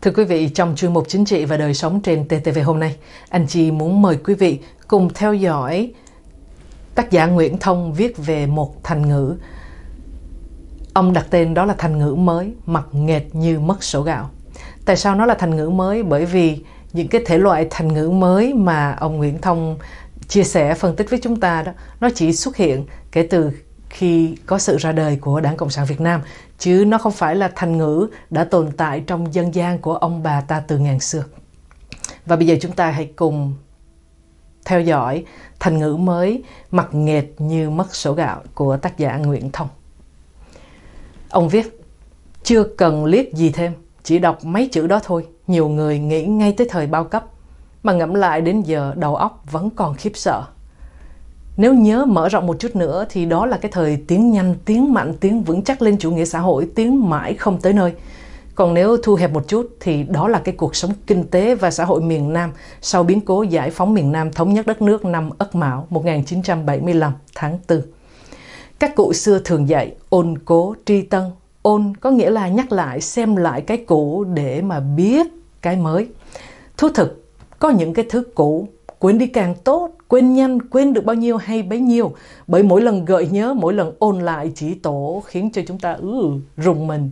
Thưa quý vị, trong chuyên mục chính trị và đời sống trên TTV hôm nay, anh Chi muốn mời quý vị cùng theo dõi tác giả Nguyễn Thông viết về một thành ngữ. Ông đặt tên đó là thành ngữ mới, mặc nghệt như mất sổ gạo. Tại sao nó là thành ngữ mới? Bởi vì những cái thể loại thành ngữ mới mà ông Nguyễn Thông chia sẻ phân tích với chúng ta đó nó chỉ xuất hiện kể từ khi có sự ra đời của Đảng Cộng sản Việt Nam chứ nó không phải là thành ngữ đã tồn tại trong dân gian của ông bà ta từ ngàn xưa. Và bây giờ chúng ta hãy cùng theo dõi thành ngữ mới mặc nghệt như mất sổ gạo của tác giả Nguyễn Thông. Ông viết, chưa cần liếc gì thêm, chỉ đọc mấy chữ đó thôi, nhiều người nghĩ ngay tới thời bao cấp, mà ngẫm lại đến giờ đầu óc vẫn còn khiếp sợ. Nếu nhớ mở rộng một chút nữa thì đó là cái thời tiến nhanh, tiến mạnh, tiến vững chắc lên chủ nghĩa xã hội, tiến mãi không tới nơi. Còn nếu thu hẹp một chút thì đó là cái cuộc sống kinh tế và xã hội miền Nam sau biến cố giải phóng miền Nam thống nhất đất nước năm Ất Mão 1975 tháng 4. Các cụ xưa thường dạy ôn cố tri tân. Ôn có nghĩa là nhắc lại, xem lại cái cũ để mà biết cái mới. Thú thực, có những cái thứ cũ quên đi càng tốt, quên nhanh, quên được bao nhiêu hay bấy nhiêu. Bởi mỗi lần gợi nhớ, mỗi lần ôn lại chỉ tổ khiến cho chúng ta ừ, rùng mình.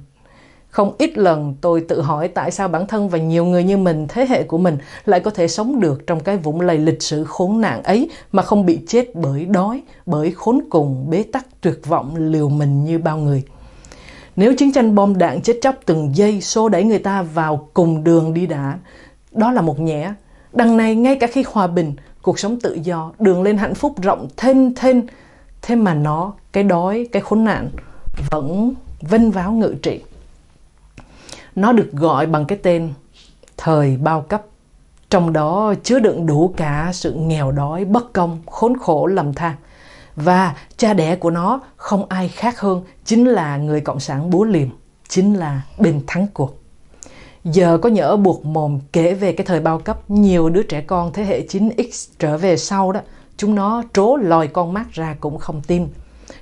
Không ít lần tôi tự hỏi tại sao bản thân và nhiều người như mình, thế hệ của mình lại có thể sống được trong cái vũng lầy lịch sử khốn nạn ấy mà không bị chết bởi đói, bởi khốn cùng, bế tắc, tuyệt vọng liều mình như bao người. Nếu chiến tranh bom đạn chết chóc từng giây xô đẩy người ta vào cùng đường đi đã, đó là một nhẽ. Đằng này ngay cả khi hòa bình, cuộc sống tự do, đường lên hạnh phúc rộng thênh thênh, thế mà nó, cái đói, cái khốn nạn vẫn vinh váo ngự trị. Nó được gọi bằng cái tên thời bao cấp, trong đó chứa đựng đủ cả sự nghèo đói, bất công, khốn khổ, lầm than – và cha đẻ của nó không ai khác hơn chính là người cộng sản bố liềm chính là bình thắng cuộc giờ có nhỡ buộc mồm kể về cái thời bao cấp nhiều đứa trẻ con thế hệ 9x trở về sau đó chúng nó trố lòi con mắt ra cũng không tin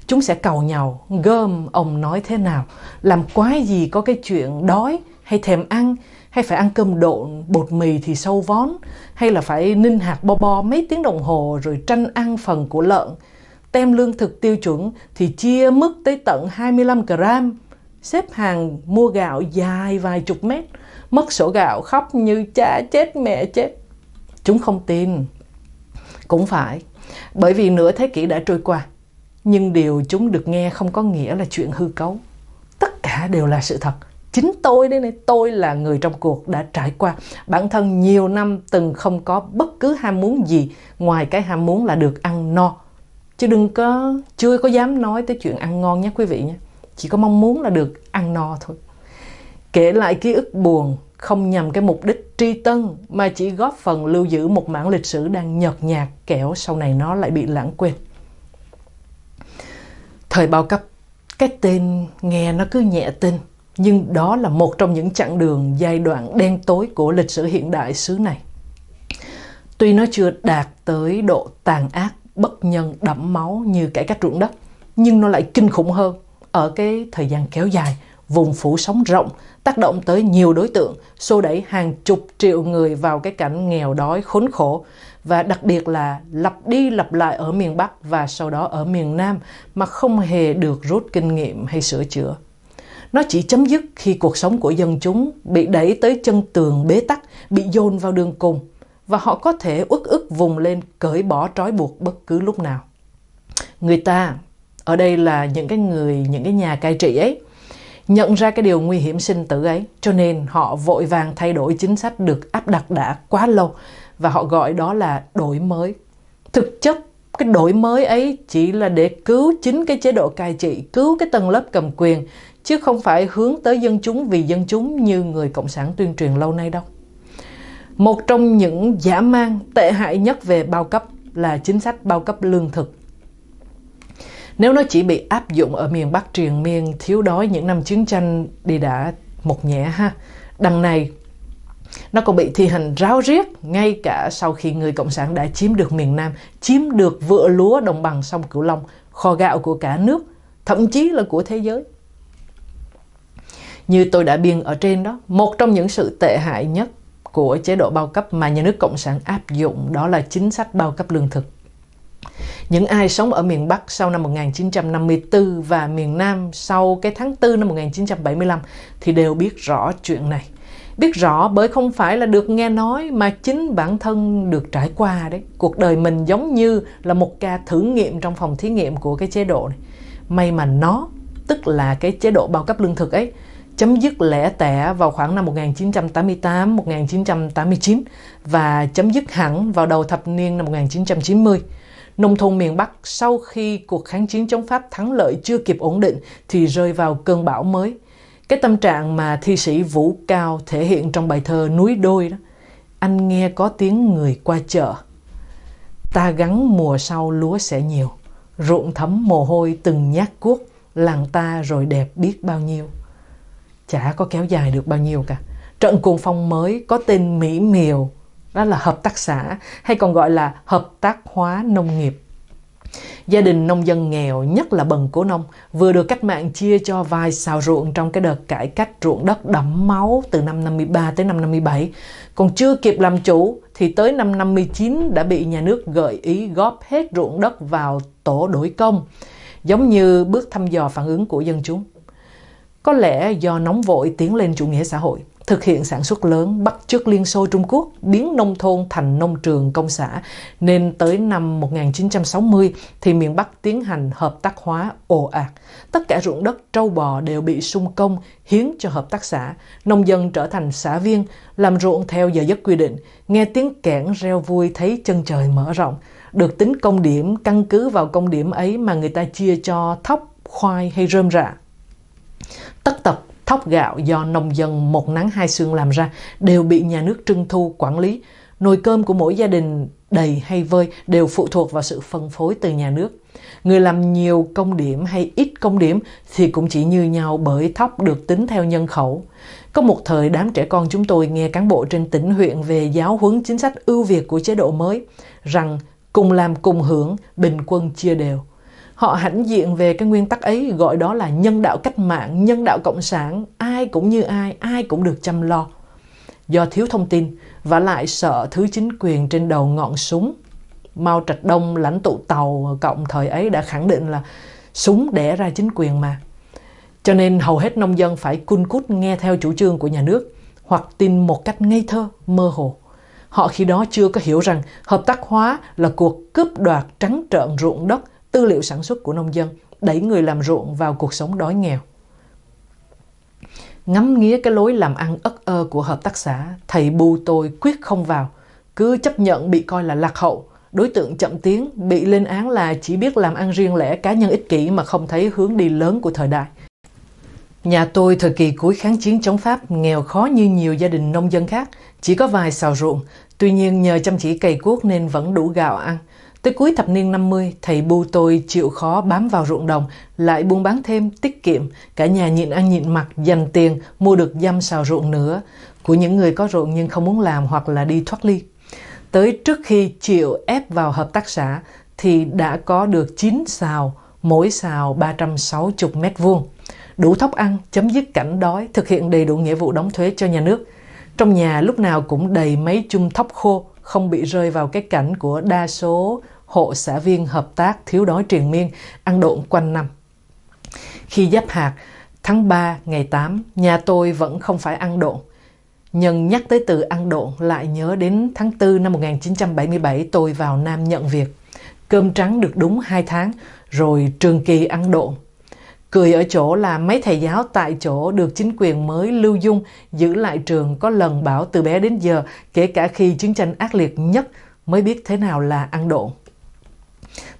chúng sẽ cầu nhau gơm ông nói thế nào làm quái gì có cái chuyện đói hay thèm ăn hay phải ăn cơm độn bột mì thì sâu vón hay là phải ninh hạt bo bo mấy tiếng đồng hồ rồi tranh ăn phần của lợn tem lương thực tiêu chuẩn thì chia mức tới tận 25 gram. Xếp hàng mua gạo dài vài chục mét, mất sổ gạo khóc như cha chết mẹ chết. Chúng không tin. Cũng phải, bởi vì nửa thế kỷ đã trôi qua, nhưng điều chúng được nghe không có nghĩa là chuyện hư cấu. Tất cả đều là sự thật. Chính tôi đây này, tôi là người trong cuộc đã trải qua bản thân nhiều năm từng không có bất cứ ham muốn gì ngoài cái ham muốn là được ăn no, chứ đừng có chưa có dám nói tới chuyện ăn ngon nhé quý vị nhé chỉ có mong muốn là được ăn no thôi kể lại ký ức buồn không nhằm cái mục đích tri tân mà chỉ góp phần lưu giữ một mảng lịch sử đang nhợt nhạt kẻo sau này nó lại bị lãng quên thời bao cấp cái tên nghe nó cứ nhẹ tin nhưng đó là một trong những chặng đường giai đoạn đen tối của lịch sử hiện đại xứ này tuy nó chưa đạt tới độ tàn ác bất nhân đẫm máu như cải cách ruộng đất nhưng nó lại kinh khủng hơn ở cái thời gian kéo dài vùng phủ sóng rộng tác động tới nhiều đối tượng xô đẩy hàng chục triệu người vào cái cảnh nghèo đói khốn khổ và đặc biệt là lặp đi lặp lại ở miền Bắc và sau đó ở miền Nam mà không hề được rút kinh nghiệm hay sửa chữa. Nó chỉ chấm dứt khi cuộc sống của dân chúng bị đẩy tới chân tường bế tắc, bị dồn vào đường cùng – và họ có thể uất ức vùng lên cởi bỏ trói buộc bất cứ lúc nào. Người ta, ở đây là những cái người, những cái nhà cai trị ấy, nhận ra cái điều nguy hiểm sinh tử ấy, cho nên họ vội vàng thay đổi chính sách được áp đặt đã quá lâu và họ gọi đó là đổi mới. Thực chất cái đổi mới ấy chỉ là để cứu chính cái chế độ cai trị, cứu cái tầng lớp cầm quyền, chứ không phải hướng tới dân chúng vì dân chúng như người cộng sản tuyên truyền lâu nay đâu. Một trong những giả mang tệ hại nhất về bao cấp là chính sách bao cấp lương thực. Nếu nó chỉ bị áp dụng ở miền Bắc triền miên thiếu đói những năm chiến tranh đi đã một nhẹ ha. Đằng này nó còn bị thi hành ráo riết ngay cả sau khi người Cộng sản đã chiếm được miền Nam, chiếm được vựa lúa đồng bằng sông Cửu Long, kho gạo của cả nước, thậm chí là của thế giới. Như tôi đã biên ở trên đó, một trong những sự tệ hại nhất của chế độ bao cấp mà nhà nước Cộng sản áp dụng đó là chính sách bao cấp lương thực. Những ai sống ở miền Bắc sau năm 1954 và miền Nam sau cái tháng 4 năm 1975 thì đều biết rõ chuyện này. Biết rõ bởi không phải là được nghe nói mà chính bản thân được trải qua đấy. Cuộc đời mình giống như là một ca thử nghiệm trong phòng thí nghiệm của cái chế độ này. May mà nó, tức là cái chế độ bao cấp lương thực ấy, chấm dứt lẻ tẻ vào khoảng năm 1988-1989 và chấm dứt hẳn vào đầu thập niên năm 1990. Nông thôn miền Bắc sau khi cuộc kháng chiến chống Pháp thắng lợi chưa kịp ổn định thì rơi vào cơn bão mới. Cái tâm trạng mà thi sĩ Vũ Cao thể hiện trong bài thơ Núi Đôi đó. Anh nghe có tiếng người qua chợ. Ta gắng mùa sau lúa sẽ nhiều, ruộng thấm mồ hôi từng nhát cuốc, làng ta rồi đẹp biết bao nhiêu chả có kéo dài được bao nhiêu cả trận cuồng phong mới có tên mỹ miều đó là hợp tác xã hay còn gọi là hợp tác hóa nông nghiệp gia đình nông dân nghèo nhất là bần cố nông vừa được cách mạng chia cho vài xào ruộng trong cái đợt cải cách ruộng đất đẫm máu từ năm 53 tới năm 57 còn chưa kịp làm chủ thì tới năm 59 đã bị nhà nước gợi ý góp hết ruộng đất vào tổ đổi công giống như bước thăm dò phản ứng của dân chúng có lẽ do nóng vội tiến lên chủ nghĩa xã hội, thực hiện sản xuất lớn bắt chước Liên Xô Trung Quốc biến nông thôn thành nông trường công xã nên tới năm 1960 thì miền Bắc tiến hành hợp tác hóa ồ ạt. Tất cả ruộng đất trâu bò đều bị sung công hiến cho hợp tác xã, nông dân trở thành xã viên, làm ruộng theo giờ giấc quy định, nghe tiếng kẽn reo vui thấy chân trời mở rộng, được tính công điểm căn cứ vào công điểm ấy mà người ta chia cho thóc, khoai hay rơm rạ tất tật thóc gạo do nông dân một nắng hai xương làm ra đều bị nhà nước trưng thu quản lý. Nồi cơm của mỗi gia đình đầy hay vơi đều phụ thuộc vào sự phân phối từ nhà nước. Người làm nhiều công điểm hay ít công điểm thì cũng chỉ như nhau bởi thóc được tính theo nhân khẩu. Có một thời đám trẻ con chúng tôi nghe cán bộ trên tỉnh huyện về giáo huấn chính sách ưu việt của chế độ mới rằng cùng làm cùng hưởng, bình quân chia đều – họ hãnh diện về cái nguyên tắc ấy gọi đó là nhân đạo cách mạng nhân đạo cộng sản ai cũng như ai ai cũng được chăm lo do thiếu thông tin và lại sợ thứ chính quyền trên đầu ngọn súng mao trạch đông lãnh tụ tàu cộng thời ấy đã khẳng định là súng đẻ ra chính quyền mà cho nên hầu hết nông dân phải cun cút nghe theo chủ trương của nhà nước hoặc tin một cách ngây thơ mơ hồ họ khi đó chưa có hiểu rằng hợp tác hóa là cuộc cướp đoạt trắng trợn ruộng đất tư liệu sản xuất của nông dân, đẩy người làm ruộng vào cuộc sống đói nghèo. Ngắm nghía cái lối làm ăn ất ơ của hợp tác xã, thầy bu tôi quyết không vào, cứ chấp nhận bị coi là lạc hậu, đối tượng chậm tiến bị lên án là chỉ biết làm ăn riêng lẻ cá nhân ích kỷ mà không thấy hướng đi lớn của thời đại. Nhà tôi thời kỳ cuối kháng chiến chống Pháp nghèo khó như nhiều gia đình nông dân khác, chỉ có vài xào ruộng, tuy nhiên nhờ chăm chỉ cày cuốc nên vẫn đủ gạo ăn – Tới cuối thập niên 50, thầy bu tôi chịu khó bám vào ruộng đồng, lại buôn bán thêm tiết kiệm, cả nhà nhịn ăn nhịn mặc, dành tiền, mua được dăm xào ruộng nữa, của những người có ruộng nhưng không muốn làm hoặc là đi thoát ly. Tới trước khi chịu ép vào hợp tác xã, thì đã có được 9 xào, mỗi xào 360 mét vuông. Đủ thóc ăn, chấm dứt cảnh đói, thực hiện đầy đủ nghĩa vụ đóng thuế cho nhà nước. Trong nhà lúc nào cũng đầy mấy chum thóc khô, không bị rơi vào cái cảnh của đa số hộ xã viên hợp tác thiếu đói triền miên, ăn độn quanh năm. Khi giáp hạt, tháng 3 ngày 8, nhà tôi vẫn không phải ăn độn. Nhân nhắc tới từ ăn độn lại nhớ đến tháng 4 năm 1977 tôi vào Nam nhận việc. Cơm trắng được đúng 2 tháng, rồi trường kỳ ăn độn. Cười ở chỗ là mấy thầy giáo tại chỗ được chính quyền mới lưu dung giữ lại trường có lần bảo từ bé đến giờ, kể cả khi chiến tranh ác liệt nhất mới biết thế nào là ăn độn.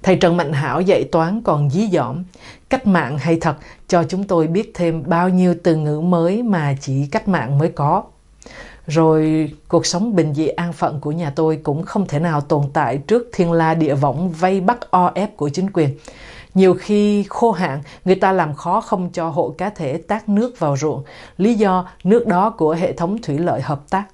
Thầy Trần Mạnh Hảo dạy toán còn dí dỏm. Cách mạng hay thật cho chúng tôi biết thêm bao nhiêu từ ngữ mới mà chỉ cách mạng mới có. Rồi cuộc sống bình dị an phận của nhà tôi cũng không thể nào tồn tại trước thiên la địa võng vây bắt o ép của chính quyền. Nhiều khi khô hạn, người ta làm khó không cho hộ cá thể tác nước vào ruộng, lý do nước đó của hệ thống thủy lợi hợp tác.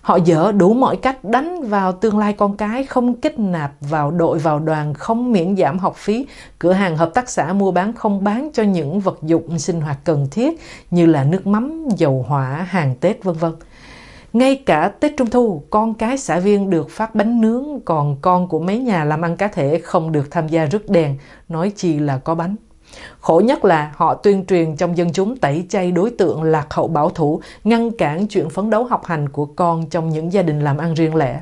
Họ dở đủ mọi cách đánh vào tương lai con cái, không kết nạp vào đội vào đoàn, không miễn giảm học phí. Cửa hàng hợp tác xã mua bán không bán cho những vật dụng sinh hoạt cần thiết như là nước mắm, dầu hỏa, hàng Tết vân vân. Ngay cả Tết Trung Thu, con cái xã viên được phát bánh nướng, còn con của mấy nhà làm ăn cá thể không được tham gia rước đèn, nói chi là có bánh. Khổ nhất là họ tuyên truyền trong dân chúng tẩy chay đối tượng lạc hậu bảo thủ, ngăn cản chuyện phấn đấu học hành của con trong những gia đình làm ăn riêng lẻ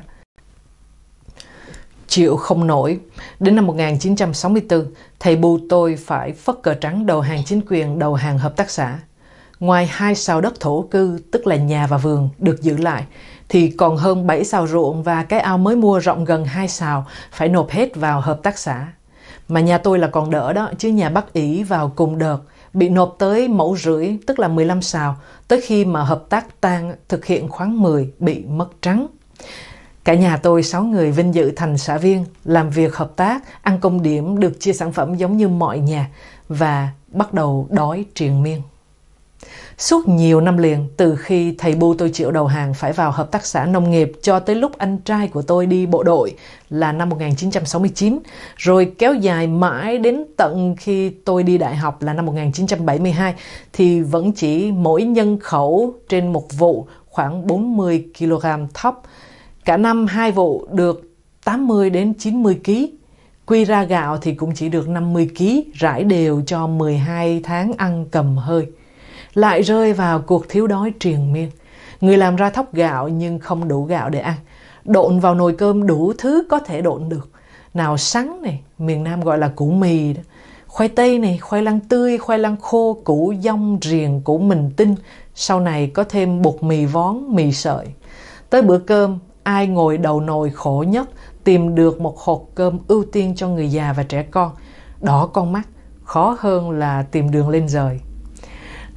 chịu không nổi. Đến năm 1964, thầy bù tôi phải phất cờ trắng đầu hàng chính quyền, đầu hàng hợp tác xã. Ngoài hai sào đất thổ cư, tức là nhà và vườn, được giữ lại, thì còn hơn 7 sào ruộng và cái ao mới mua rộng gần hai sào phải nộp hết vào hợp tác xã. Mà nhà tôi là còn đỡ đó, chứ nhà Bắc Ý vào cùng đợt, bị nộp tới mẫu rưỡi, tức là 15 sào, tới khi mà hợp tác tan thực hiện khoáng 10 bị mất trắng. Cả nhà tôi 6 người vinh dự thành xã viên, làm việc hợp tác, ăn công điểm được chia sản phẩm giống như mọi nhà và bắt đầu đói triền miên. Suốt nhiều năm liền, từ khi thầy Bu tôi chịu đầu hàng phải vào hợp tác xã nông nghiệp cho tới lúc anh trai của tôi đi bộ đội là năm 1969, rồi kéo dài mãi đến tận khi tôi đi đại học là năm 1972, thì vẫn chỉ mỗi nhân khẩu trên một vụ khoảng 40 kg thóc. Cả năm hai vụ được 80 đến 90 kg. Quy ra gạo thì cũng chỉ được 50 kg, rải đều cho 12 tháng ăn cầm hơi lại rơi vào cuộc thiếu đói triền miên. Người làm ra thóc gạo nhưng không đủ gạo để ăn. Độn vào nồi cơm đủ thứ có thể độn được. Nào sắn này, miền Nam gọi là củ mì đó. Khoai tây này, khoai lang tươi, khoai lang khô, củ dông, riềng, củ mình tinh. Sau này có thêm bột mì vón, mì sợi. Tới bữa cơm, ai ngồi đầu nồi khổ nhất tìm được một hộp cơm ưu tiên cho người già và trẻ con. Đỏ con mắt, khó hơn là tìm đường lên rời.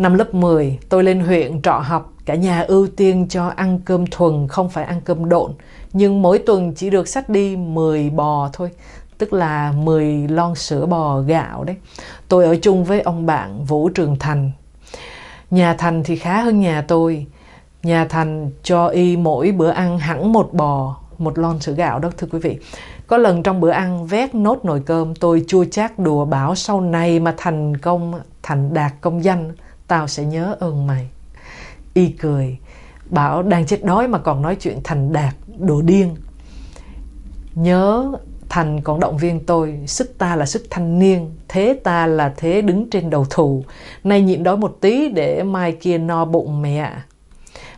Năm lớp 10, tôi lên huyện trọ học, cả nhà ưu tiên cho ăn cơm thuần, không phải ăn cơm độn. Nhưng mỗi tuần chỉ được sách đi 10 bò thôi, tức là 10 lon sữa bò gạo đấy. Tôi ở chung với ông bạn Vũ Trường Thành. Nhà Thành thì khá hơn nhà tôi. Nhà Thành cho y mỗi bữa ăn hẳn một bò, một lon sữa gạo đó thưa quý vị. Có lần trong bữa ăn vét nốt nồi cơm, tôi chua chát đùa bảo sau này mà thành công, thành đạt công danh tao sẽ nhớ ơn mày y cười bảo đang chết đói mà còn nói chuyện thành đạt đồ điên nhớ thành còn động viên tôi sức ta là sức thanh niên thế ta là thế đứng trên đầu thù nay nhịn đói một tí để mai kia no bụng mẹ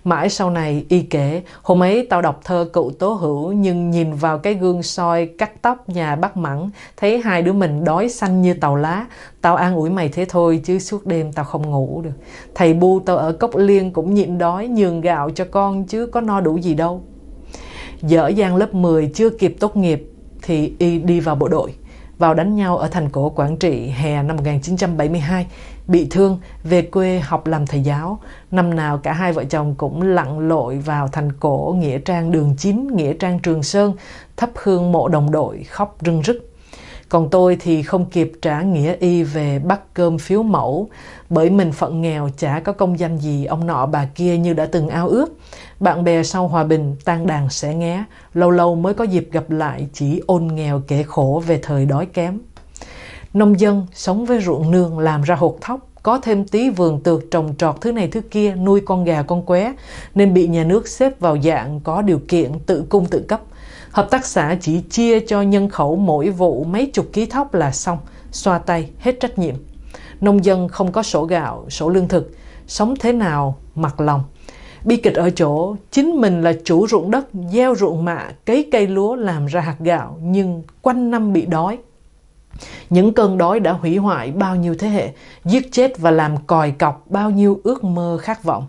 Mãi sau này y kể, hôm ấy tao đọc thơ cựu tố hữu nhưng nhìn vào cái gương soi cắt tóc nhà bác mẵn, thấy hai đứa mình đói xanh như tàu lá. Tao an ủi mày thế thôi chứ suốt đêm tao không ngủ được. Thầy bu tao ở cốc liên cũng nhịn đói nhường gạo cho con chứ có no đủ gì đâu. Dở dang lớp 10 chưa kịp tốt nghiệp thì y đi vào bộ đội vào đánh nhau ở thành cổ Quảng Trị hè năm 1972, bị thương, về quê học làm thầy giáo. Năm nào cả hai vợ chồng cũng lặn lội vào thành cổ Nghĩa Trang Đường 9, Nghĩa Trang Trường Sơn, thắp hương mộ đồng đội, khóc rưng rức. Còn tôi thì không kịp trả nghĩa y về bắt cơm phiếu mẫu, bởi mình phận nghèo chả có công danh gì ông nọ bà kia như đã từng ao ước. Bạn bè sau hòa bình tan đàn sẽ nghé, lâu lâu mới có dịp gặp lại chỉ ôn nghèo kể khổ về thời đói kém. Nông dân sống với ruộng nương làm ra hột thóc, có thêm tí vườn tược trồng trọt thứ này thứ kia nuôi con gà con qué nên bị nhà nước xếp vào dạng có điều kiện tự cung tự cấp. Hợp tác xã chỉ chia cho nhân khẩu mỗi vụ mấy chục ký thóc là xong, xoa tay, hết trách nhiệm. Nông dân không có sổ gạo, sổ lương thực, sống thế nào mặc lòng. Bi kịch ở chỗ chính mình là chủ ruộng đất, gieo ruộng mạ, cấy cây lúa làm ra hạt gạo nhưng quanh năm bị đói. Những cơn đói đã hủy hoại bao nhiêu thế hệ, giết chết và làm còi cọc bao nhiêu ước mơ khát vọng.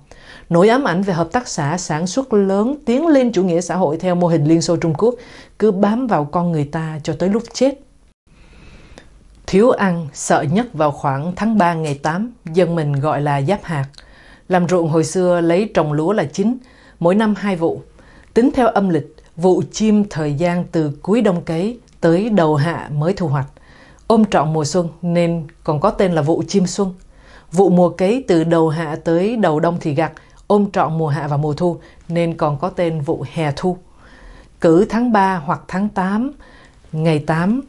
Nỗi ám ảnh về hợp tác xã sản xuất lớn tiến lên chủ nghĩa xã hội theo mô hình Liên Xô Trung Quốc cứ bám vào con người ta cho tới lúc chết. Thiếu ăn, sợ nhất vào khoảng tháng 3 ngày 8, dân mình gọi là giáp hạt – làm ruộng hồi xưa lấy trồng lúa là chính, mỗi năm hai vụ. Tính theo âm lịch, vụ chim thời gian từ cuối đông cấy tới đầu hạ mới thu hoạch. Ôm trọn mùa xuân nên còn có tên là vụ chim xuân. Vụ mùa cấy từ đầu hạ tới đầu đông thì gặt, ôm trọn mùa hạ và mùa thu nên còn có tên vụ hè thu. Cử tháng 3 hoặc tháng 8, ngày 8,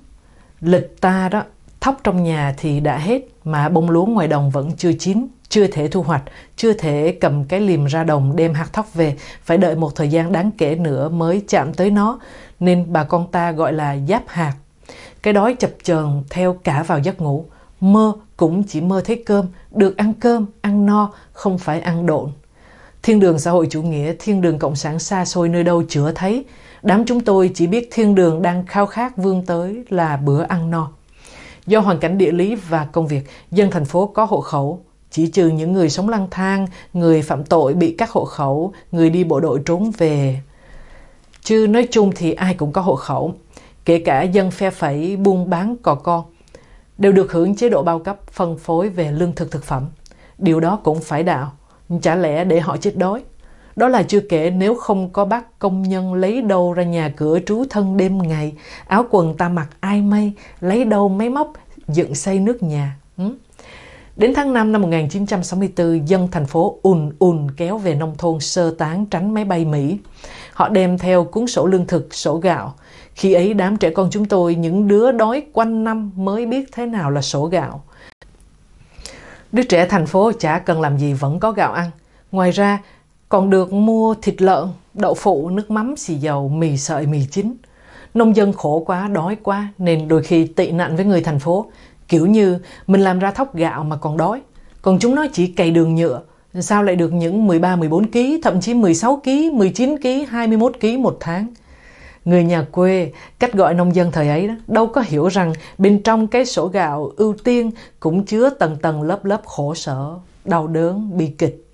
lịch ta đó, thóc trong nhà thì đã hết mà bông lúa ngoài đồng vẫn chưa chín chưa thể thu hoạch, chưa thể cầm cái liềm ra đồng đem hạt thóc về, phải đợi một thời gian đáng kể nữa mới chạm tới nó, nên bà con ta gọi là giáp hạt. Cái đói chập chờn theo cả vào giấc ngủ, mơ cũng chỉ mơ thấy cơm, được ăn cơm, ăn no, không phải ăn độn. Thiên đường xã hội chủ nghĩa, thiên đường cộng sản xa xôi nơi đâu chữa thấy, đám chúng tôi chỉ biết thiên đường đang khao khát vương tới là bữa ăn no. Do hoàn cảnh địa lý và công việc, dân thành phố có hộ khẩu, chỉ trừ những người sống lang thang, người phạm tội bị các hộ khẩu, người đi bộ đội trốn về. Chứ nói chung thì ai cũng có hộ khẩu, kể cả dân phe phẩy buôn bán cò con, đều được hưởng chế độ bao cấp phân phối về lương thực thực phẩm. Điều đó cũng phải đạo, chả lẽ để họ chết đói. Đó là chưa kể nếu không có bác công nhân lấy đâu ra nhà cửa trú thân đêm ngày, áo quần ta mặc ai may, lấy đâu máy móc dựng xây nước nhà. Ừ? Đến tháng 5 năm 1964, dân thành phố ùn ùn kéo về nông thôn sơ tán tránh máy bay Mỹ. Họ đem theo cuốn sổ lương thực, sổ gạo. Khi ấy đám trẻ con chúng tôi, những đứa đói quanh năm mới biết thế nào là sổ gạo. Đứa trẻ thành phố chả cần làm gì vẫn có gạo ăn. Ngoài ra, còn được mua thịt lợn, đậu phụ, nước mắm, xì dầu, mì sợi, mì chín. Nông dân khổ quá, đói quá nên đôi khi tị nạn với người thành phố Kiểu như mình làm ra thóc gạo mà còn đói, còn chúng nó chỉ cày đường nhựa, sao lại được những 13, 14 kg, thậm chí 16 kg, 19 kg, 21 kg một tháng. Người nhà quê, cách gọi nông dân thời ấy đó, đâu có hiểu rằng bên trong cái sổ gạo ưu tiên cũng chứa tầng tầng lớp lớp khổ sở, đau đớn, bi kịch.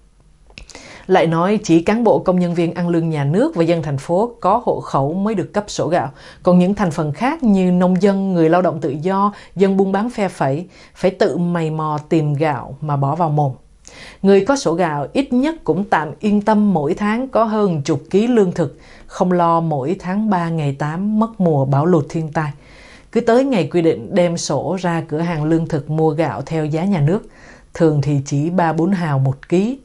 Lại nói chỉ cán bộ công nhân viên ăn lương nhà nước và dân thành phố có hộ khẩu mới được cấp sổ gạo, còn những thành phần khác như nông dân, người lao động tự do, dân buôn bán phe phẩy phải tự mày mò tìm gạo mà bỏ vào mồm. Người có sổ gạo ít nhất cũng tạm yên tâm mỗi tháng có hơn chục ký lương thực, không lo mỗi tháng 3 ngày 8 mất mùa bão lụt thiên tai. Cứ tới ngày quy định đem sổ ra cửa hàng lương thực mua gạo theo giá nhà nước, thường thì chỉ 3-4 hào một ký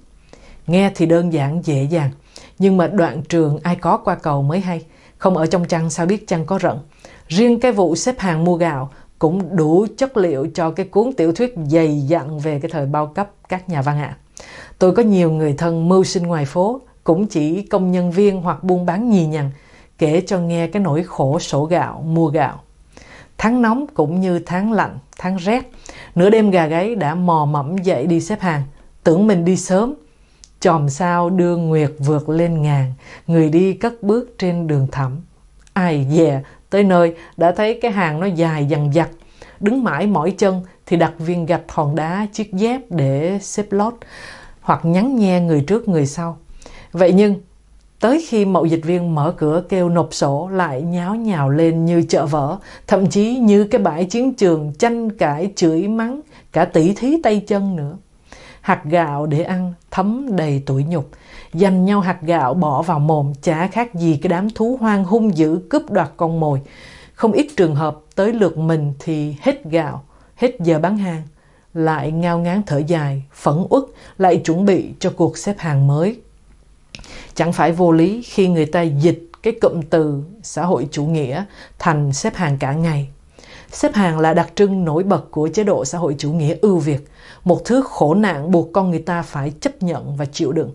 Nghe thì đơn giản dễ dàng, nhưng mà đoạn trường ai có qua cầu mới hay. Không ở trong chăn sao biết chăn có rận. Riêng cái vụ xếp hàng mua gạo cũng đủ chất liệu cho cái cuốn tiểu thuyết dày dặn về cái thời bao cấp các nhà văn ạ. À. Tôi có nhiều người thân mưu sinh ngoài phố, cũng chỉ công nhân viên hoặc buôn bán nhì nhằn, kể cho nghe cái nỗi khổ sổ gạo, mua gạo. Tháng nóng cũng như tháng lạnh, tháng rét, nửa đêm gà gáy đã mò mẫm dậy đi xếp hàng, tưởng mình đi sớm chòm sao đưa nguyệt vượt lên ngàn người đi cất bước trên đường thẳm ai dè yeah, tới nơi đã thấy cái hàng nó dài dằng dặc đứng mãi mỏi chân thì đặt viên gạch hòn đá chiếc dép để xếp lót hoặc nhắn nhe người trước người sau vậy nhưng tới khi mậu dịch viên mở cửa kêu nộp sổ lại nháo nhào lên như chợ vỡ thậm chí như cái bãi chiến trường tranh cãi chửi mắng cả tỷ thí tay chân nữa hạt gạo để ăn thấm đầy tủi nhục dành nhau hạt gạo bỏ vào mồm chả khác gì cái đám thú hoang hung dữ cướp đoạt con mồi không ít trường hợp tới lượt mình thì hết gạo hết giờ bán hàng lại ngao ngán thở dài phẫn uất lại chuẩn bị cho cuộc xếp hàng mới chẳng phải vô lý khi người ta dịch cái cụm từ xã hội chủ nghĩa thành xếp hàng cả ngày Xếp hàng là đặc trưng nổi bật của chế độ xã hội chủ nghĩa ưu việt, một thứ khổ nạn buộc con người ta phải chấp nhận và chịu đựng.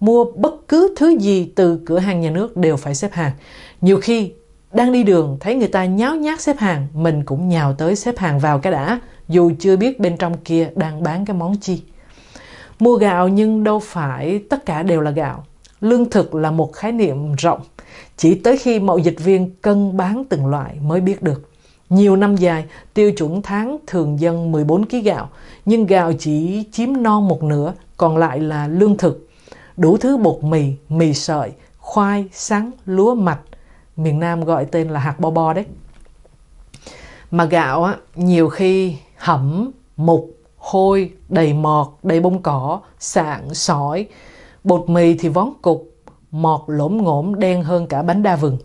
Mua bất cứ thứ gì từ cửa hàng nhà nước đều phải xếp hàng. Nhiều khi đang đi đường thấy người ta nháo nhác xếp hàng, mình cũng nhào tới xếp hàng vào cái đã, dù chưa biết bên trong kia đang bán cái món chi. Mua gạo nhưng đâu phải tất cả đều là gạo. Lương thực là một khái niệm rộng, chỉ tới khi mậu dịch viên cân bán từng loại mới biết được. Nhiều năm dài, tiêu chuẩn tháng thường dân 14 kg gạo, nhưng gạo chỉ chiếm non một nửa, còn lại là lương thực. Đủ thứ bột mì, mì sợi, khoai, sắn, lúa mạch. Miền Nam gọi tên là hạt bo bo đấy. Mà gạo á, nhiều khi hẩm, mục, hôi, đầy mọt, đầy bông cỏ, sạn, sỏi. Bột mì thì vón cục, mọt lỗm ngỗm đen hơn cả bánh đa vừng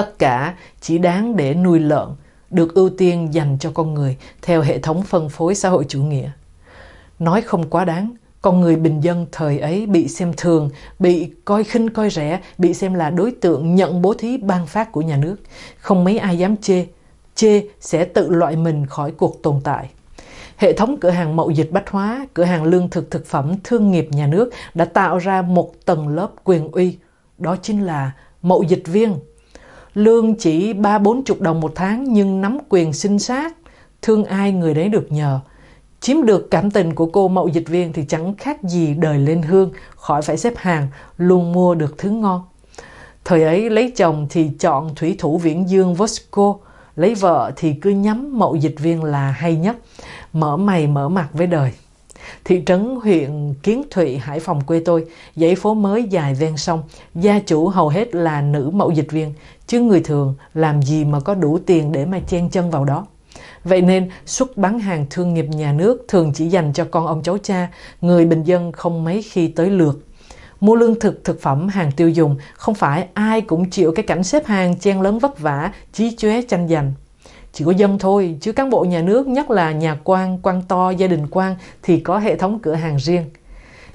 tất cả chỉ đáng để nuôi lợn được ưu tiên dành cho con người theo hệ thống phân phối xã hội chủ nghĩa nói không quá đáng con người bình dân thời ấy bị xem thường bị coi khinh coi rẻ bị xem là đối tượng nhận bố thí ban phát của nhà nước không mấy ai dám chê chê sẽ tự loại mình khỏi cuộc tồn tại hệ thống cửa hàng mậu dịch bách hóa cửa hàng lương thực thực phẩm thương nghiệp nhà nước đã tạo ra một tầng lớp quyền uy đó chính là mậu dịch viên lương chỉ ba bốn chục đồng một tháng nhưng nắm quyền sinh sát, thương ai người đấy được nhờ. Chiếm được cảm tình của cô mậu dịch viên thì chẳng khác gì đời lên hương, khỏi phải xếp hàng, luôn mua được thứ ngon. Thời ấy lấy chồng thì chọn thủy thủ viễn dương Vosco, lấy vợ thì cứ nhắm mậu dịch viên là hay nhất, mở mày mở mặt với đời. Thị trấn huyện Kiến Thụy, Hải Phòng quê tôi, dãy phố mới dài ven sông, gia chủ hầu hết là nữ mậu dịch viên, chứ người thường làm gì mà có đủ tiền để mà chen chân vào đó. Vậy nên, xuất bán hàng thương nghiệp nhà nước thường chỉ dành cho con ông cháu cha, người bình dân không mấy khi tới lượt. Mua lương thực, thực phẩm, hàng tiêu dùng, không phải ai cũng chịu cái cảnh xếp hàng chen lớn vất vả, chí chóe tranh giành. Chỉ có dân thôi, chứ cán bộ nhà nước, nhất là nhà quan, quan to, gia đình quan thì có hệ thống cửa hàng riêng –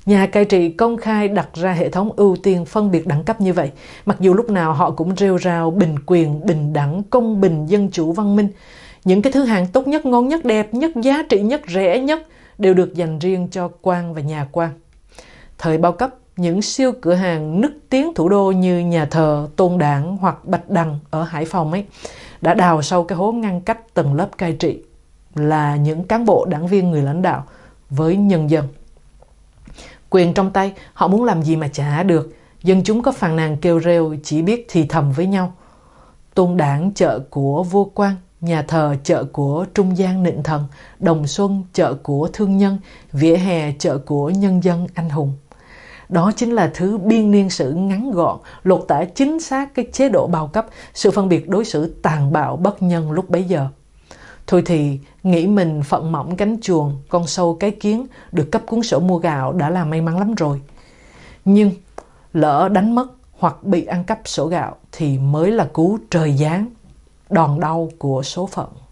Nhà cai trị công khai đặt ra hệ thống ưu tiên phân biệt đẳng cấp như vậy, mặc dù lúc nào họ cũng rêu rao bình quyền, bình đẳng, công bình, dân chủ, văn minh. Những cái thứ hàng tốt nhất, ngon nhất, đẹp nhất, giá trị nhất, rẻ nhất đều được dành riêng cho quan và nhà quan. Thời bao cấp, những siêu cửa hàng nức tiếng thủ đô như nhà thờ, tôn đảng hoặc bạch đằng ở Hải Phòng ấy đã đào sâu cái hố ngăn cách tầng lớp cai trị là những cán bộ đảng viên người lãnh đạo với nhân dân. Quyền trong tay, họ muốn làm gì mà chả được. Dân chúng có phàn nàn kêu rêu, chỉ biết thì thầm với nhau. Tôn đảng chợ của vua quan, nhà thờ chợ của trung gian nịnh thần, đồng xuân chợ của thương nhân, vỉa hè chợ của nhân dân anh hùng. Đó chính là thứ biên niên sử ngắn gọn, lột tả chính xác cái chế độ bao cấp, sự phân biệt đối xử tàn bạo bất nhân lúc bấy giờ. Thôi thì, nghĩ mình phận mỏng cánh chuồng, con sâu cái kiến, được cấp cuốn sổ mua gạo đã là may mắn lắm rồi. Nhưng, lỡ đánh mất hoặc bị ăn cắp sổ gạo thì mới là cú trời giáng, đòn đau của số phận.